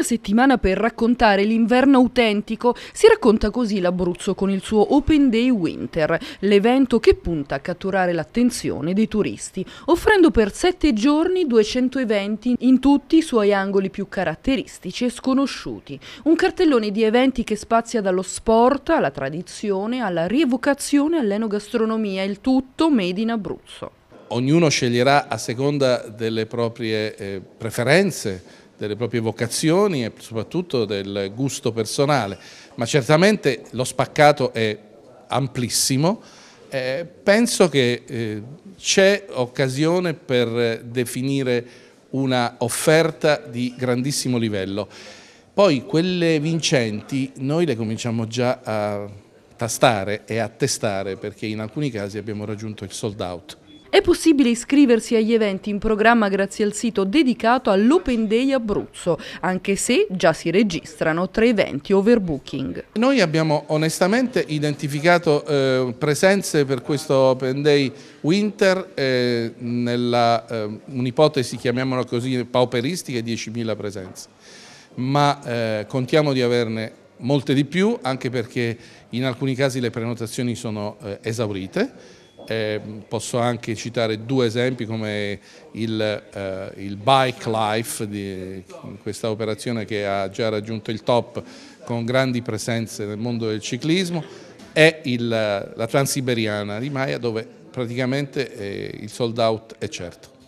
una settimana per raccontare l'inverno autentico, si racconta così l'Abruzzo con il suo Open Day Winter, l'evento che punta a catturare l'attenzione dei turisti, offrendo per sette giorni 200 eventi in tutti i suoi angoli più caratteristici e sconosciuti. Un cartellone di eventi che spazia dallo sport alla tradizione, alla rievocazione, all'enogastronomia, il tutto made in Abruzzo ognuno sceglierà a seconda delle proprie eh, preferenze, delle proprie vocazioni e soprattutto del gusto personale, ma certamente lo spaccato è amplissimo. Eh, penso che eh, c'è occasione per definire una offerta di grandissimo livello. Poi quelle vincenti noi le cominciamo già a tastare e a testare perché in alcuni casi abbiamo raggiunto il sold out. È possibile iscriversi agli eventi in programma grazie al sito dedicato all'Open Day Abruzzo, anche se già si registrano tre eventi overbooking. Noi abbiamo onestamente identificato eh, presenze per questo Open Day Winter eh, nella eh, un'ipotesi, chiamiamola così, pauperistica, 10.000 presenze, ma eh, contiamo di averne molte di più, anche perché in alcuni casi le prenotazioni sono eh, esaurite eh, posso anche citare due esempi come il, eh, il Bike Life, di, questa operazione che ha già raggiunto il top con grandi presenze nel mondo del ciclismo, e il, la Transiberiana di Maia dove praticamente eh, il sold out è certo.